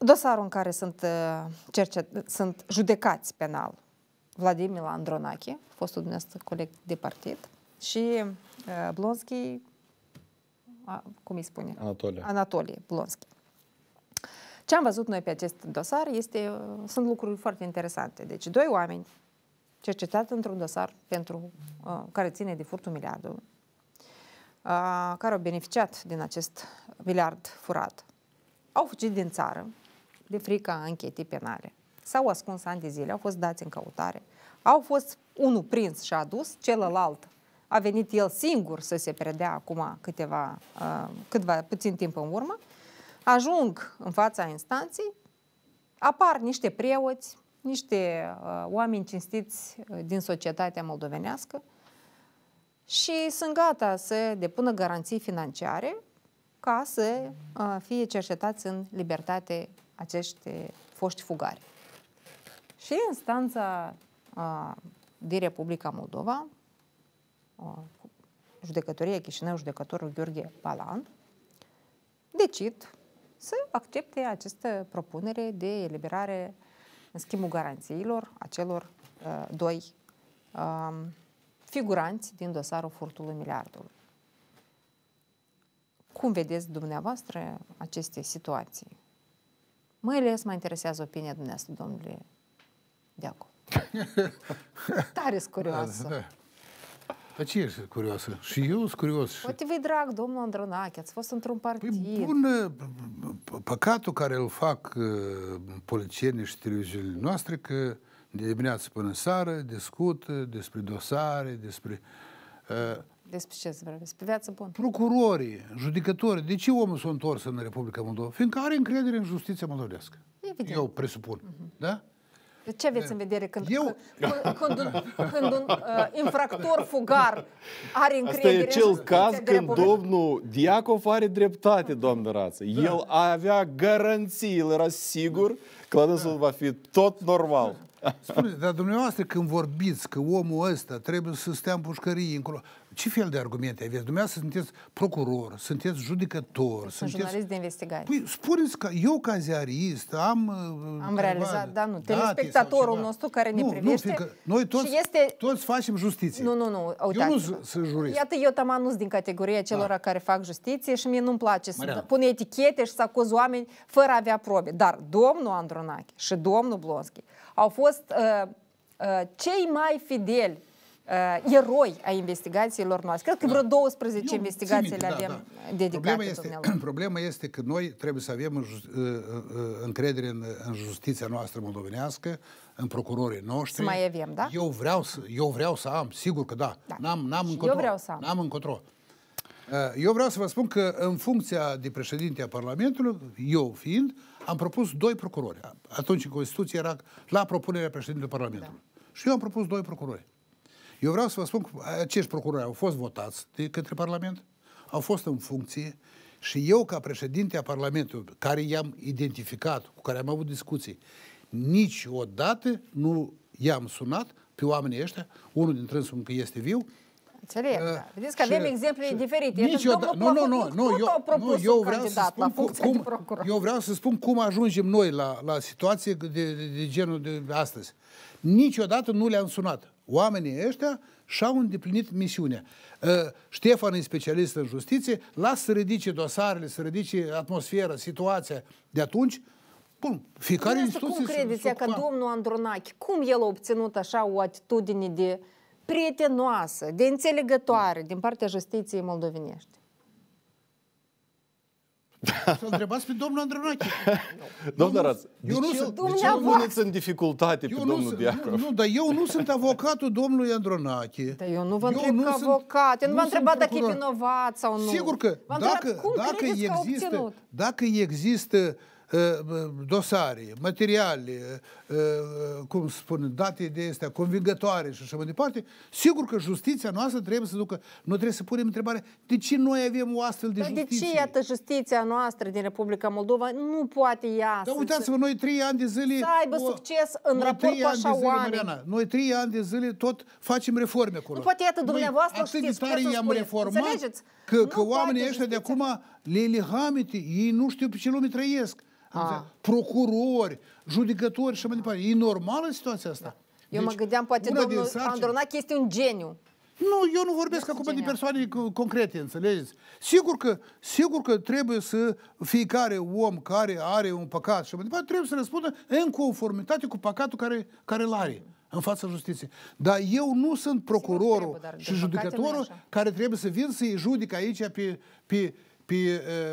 Dosarul în care sunt, uh, cercet, sunt judecați penal Vladimir Andronache, fostul dumneavoastră coleg de partid, și uh, Blonski, cum îi spune? Anatolie. Anatolie Blonski. Ce am văzut noi pe acest dosar este, uh, sunt lucruri foarte interesante. Deci, doi oameni cercetat într-un dosar pentru, uh, care ține de furtul miliardului, uh, care au beneficiat din acest miliard furat, au fugit din țară, de frica anchetei penale. S-au ascuns ani de zile, au fost dați în căutare. Au fost unul prins și adus, celălalt a venit el singur să se predea acum câteva, uh, câtva, puțin timp în urmă, ajung în fața instanței, apar niște preoți, niște uh, oameni cinstiți uh, din societatea moldovenească și sunt gata să depună garanții financiare ca să fie cercetați în libertate acești foști fugari. Și instanța a, din Republica Moldova, uh, judecătoria Chișinău, judecătorul Gheorghe Palan, decid să accepte această propunere de eliberare în schimbul garanțiilor acelor a, doi a, figuranți din dosarul furtului miliardului. Cum vedeți dumneavoastră aceste situații? Mai ales mă interesează opinia dumneavoastră, domnule Deacu. Tare da, curioasă. Da, da. Dar ce ești curioasă? Și eu sunt curios. Și... Poate vei drag, domnul Andronache, ați fost într-un păi partid. Păi bun, păcatul care îl fac uh, și televiziunile noastre că de dimineață până seară discută despre dosare, despre... Uh, despre ce se vorbește? Pe viață bună. Procurorii, judecători, de ce omul s-a întors în Republica Moldova? Fiindcă are încredere în justiția moldovească. Evident. Eu presupun. Uh-huh. Da? Ce aveți da. în vedere când, Eu? când, când un, când un uh, infractor fugar are încredere Asta e cel în caz când domnul Diacov are dreptate, da. doamnă Rață. Da. El avea garanții, el era sigur că da. va fi tot normal. Spune, dar dumneavoastră când vorbiți că omul ăsta trebuie să stea în pușcărie încolo, ce fel de argumente aveți? Dumneavoastră sunteți procuror, sunteți judecător, Sunt sunteți... jurnalist de investigație. Păi, spuneți că eu, ca ziarist, am... Uh, am ceva, realizat, da, nu. Telespectatorul nostru care ne nu, privește... Nu, noi toți, este... toți facem justiție. Nu, nu, nu. Uitați, eu nu sunt jurist. Iată, eu am anus din categoria celor da. care fac justiție și mie nu-mi place să pun etichete și să acuz oameni fără a avea probe. Dar domnul Andronache și domnul Blonski au fost uh, uh, cei mai fideli uh, eroi ai investigațiilor noastre. Cred că vreo 12 Eu, investigații le avem da, da. dedicate problema este, problema este că noi trebuie să avem э, э, э, încredere în, în justiția noastră moldovenească, în procurorii noștri. Să mai avem, da? Eu vreau să, eu vreau să am, sigur că da. da. N-am, n-am încotro. Eu vreau să am. N-am încotro. Ă, eu vreau să vă spun că în funcția de președinte a Parlamentului, eu fiind, am propus doi procurori. Atunci în Constituție era la propunerea președintelui Parlamentului. Da. Și eu am propus doi procurori. Eu vreau să vă spun că acești procurori au fost votați de către Parlament, au fost în funcție și eu, ca președinte a Parlamentului, care i-am identificat, cu care am avut discuții, niciodată nu i-am sunat pe oamenii ăștia, unul dintre însă că este viu, Înțeleg, uh, da. Vedeți că avem exemple și, diferite. nu, nu, nu, nu, eu, nu, eu vreau spun cum, cum, eu vreau să spun cum ajungem noi la, la situație de, de, de genul de astăzi. Niciodată nu le-am sunat oamenii ăștia și-au îndeplinit misiunea. Ă, Ștefan e specialist în justiție, las să ridice dosarele, să ridice atmosfera, situația de atunci, Bun, fiecare instituție... Cum credeți că domnul Andronache, cum el a obținut așa o atitudine de prietenoasă, de înțelegătoare din partea justiției moldovenești? Da. Să întrebați pe domnul Andronache. Domnul Arat, de ce, nu ce îl puneți în dificultate pe domnul Diacov? Nu, dar eu nu sunt avocatul domnului Andronache. Dar eu nu vă întreb ca avocat. Eu nu v-am întrebat dacă e vinovat sau nu. Sigur că dacă, dacă, există, dacă există Ă, dosare, materiale, ă, ă, cum spun, date de astea convingătoare și așa mai departe, sigur că justiția noastră trebuie să ducă. Noi trebuie să punem întrebarea de ce noi avem o astfel de Dar păi justiție. De ce, iată, justiția noastră din Republica Moldova nu poate ia Dar uitați-vă, noi trei ani de zile... Să aibă o, succes în raport cu așa zile, oameni. Mariana, noi trei ani de zile tot facem reforme acolo. Păi nu poate, iată, dumneavoastră noi, știți, atât de tare i-am reformat că, că oamenii ăștia de acum le legamite, ei nu știu pe ce lume trăiesc. A. Ah. procurori, judecători și așa mai departe. E normală situația asta? Eu deci, mă gândeam, poate domnul sarcini... este un geniu. Nu, eu nu vorbesc acum de persoane concrete, înțelegeți? Sigur că, sigur că trebuie să fiecare om care are un păcat și mai departe trebuie să răspundă în conformitate cu păcatul care, care îl are în fața justiției. Dar eu nu sunt procurorul trebuie, și judecătorul care trebuie să vin să-i judic aici pe, pe pe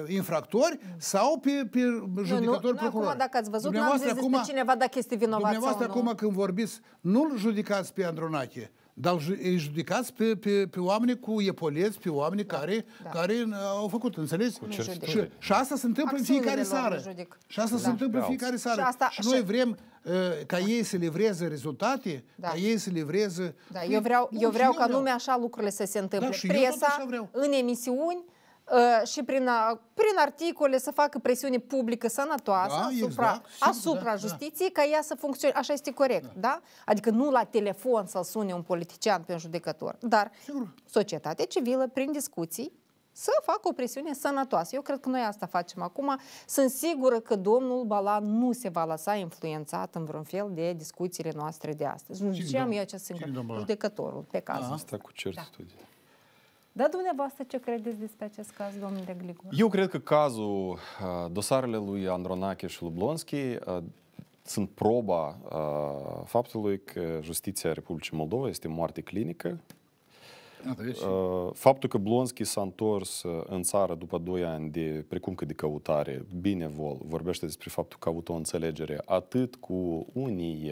uh, infractori sau pe, pe judecători nu, procurori. Acum, dacă ați văzut, nu am zis acum, cineva dacă este vinovat Dumneavoastră sau nu. acum când vorbiți, nu-l judicați pe Andronache, dar îi judicați pe, pe, pe oameni cu epoleți, pe oameni da, care, da. care uh, au făcut, înțelegeți? Cu și, și asta se întâmplă Acțiunile în fiecare seară. Și asta da. se întâmplă în fiecare seară. Și, asta, și noi și... vrem uh, ca da. ei să livreze rezultate, da. ca ei să livreze... Da, eu vreau, eu vreau eu ca vreau. așa lucrurile să se da, întâmple. Da, Presa, în emisiuni, Э, și prin, prin articole să facă presiune publică sănătoasă da, asupra, exact, sigur, da, asupra da, justiției da. ca ea să funcționeze. Așa este corect, da. da? Adică nu la telefon să-l sune un politician pe un judecător, dar sigur. societatea civilă, prin discuții, să facă o presiune sănătoasă. Eu cred că noi asta facem acum. Sunt sigură că domnul Bala nu se va lăsa influențat în vreun fel de discuțiile noastre de astăzi. Nu ce am eu acest singur? Judecătorul, pe caz. Asta cu cer da. Dar dumneavoastră ce credeți despre acest caz, domnule Gligor? Eu cred că cazul, uh, dosarele lui Andronache și lui Blonski uh, sunt proba uh, faptului că justiția Republicii Moldova este moarte clinică. Da, da, faptul că Blonski s-a întors în țară după 2 ani de precum că de căutare, binevol, vorbește despre faptul că a avut o înțelegere atât cu unii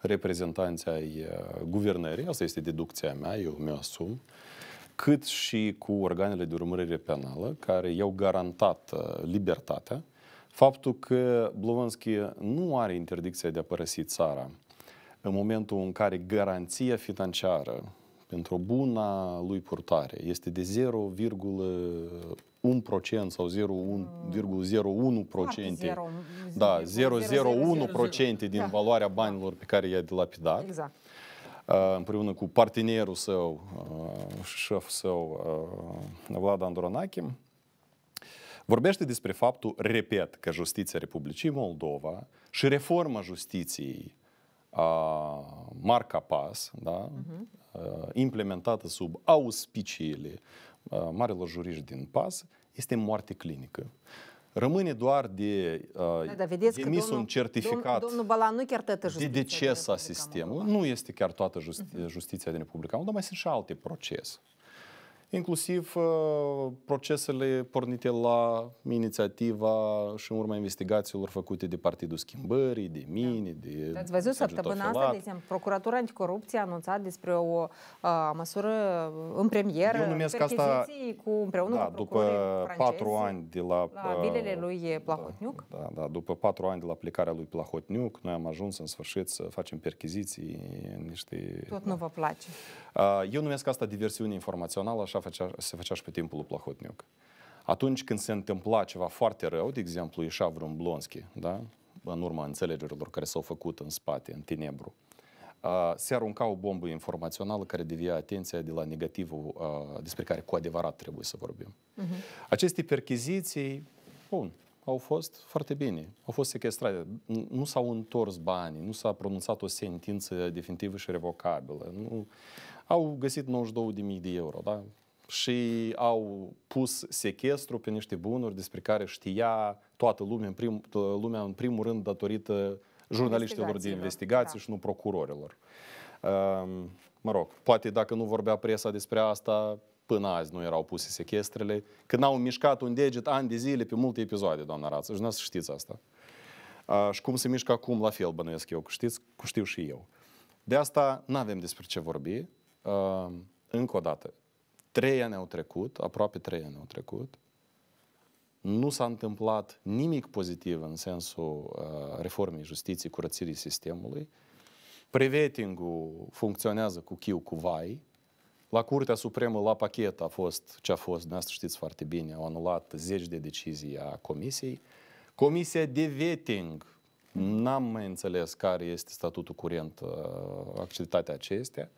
reprezentanți ai guvernării, asta este deducția mea, eu mi-o asum, uh, cât și cu organele de urmărire penală, care i-au garantat uh, libertatea, faptul că Blovanski nu are interdicția de a părăsi țara în momentul în care garanția financiară pentru buna lui purtare este de 0,1% sau 0,01%. Mm. Da, 0,01% din da. valoarea da. banilor pe care i-a dilapidat. Exact împreună cu partenerul său, șeful său, Vlad Andronachim, vorbește despre faptul, repet, că justiția Republicii Moldova și reforma justiției a marca PAS, da? uh-huh. implementată sub auspiciile marilor juriști din PAS, este moarte clinică. Rămâne doar de uh, da, da, emis un certificat domnul, domnul Balan, nu chiar toată de deces a sistemului. Nu este chiar toată mhm. justiția din Republica Moldova, mai sunt și alte procese inclusiv uh, procesele pornite la inițiativa și în urma investigațiilor făcute de Partidul Schimbării, de da. mine, da. de... Ați văzut săptămâna asta, de exemplu, Procuratura Anticorupție a anunțat despre o a, uh, măsură în premieră, Eu numesc asta, cu împreună da, cu după patru ani de la... la bilele uh, lui da, Plahotniuc. Da, da, da, după patru ani de la plecarea lui Plahotniuc, noi am ajuns în sfârșit să facem perchiziții, niște... Tot da. nu vă place. Eu numesc asta diversiune informațională, așa așa făcea, se făcea și pe timpul lui Plahotniuc. Atunci când se întâmpla ceva foarte rău, de exemplu, ieșa vreun Blonski, da? în urma înțelegerilor care s-au făcut în spate, în tinebru, se arunca o bombă informațională care devia atenția de la negativul despre care cu adevărat trebuie să vorbim. Uh-huh. Aceste percheziții, bun, au fost foarte bine, au fost sequestrate, nu s-au întors banii, nu s-a pronunțat o sentință definitivă și revocabilă, nu... au găsit 92.000 de euro, da? și au pus sechestru pe niște bunuri despre care știa toată lumea, în prim, lumea în primul rând datorită jurnaliștilor de investigații da. și nu procurorilor. Ehm, mă rog, poate dacă nu vorbea presa despre asta, până azi nu erau puse sechestrele, că n-au mișcat un deget ani de zile pe multe episoade, doamna Rață, și n să știți asta. Ehm, și cum se mișcă acum, la fel bănuiesc eu, că știți, că știu și eu. De asta nu avem despre ce vorbi. Ehm, încă o dată, Trei ani au trecut, aproape trei ani au trecut, nu s-a întâmplat nimic pozitiv în sensul uh, reformei justiției, curățirii sistemului. Prevetingul funcționează cu chiu cu vai. La Curtea Supremă, la pachet, a fost ce a fost, dumneavoastră știți foarte bine, au anulat zeci de decizii a Comisiei. Comisia de vetting, n-am mai înțeles care este statutul curent, uh, activitatea acestea.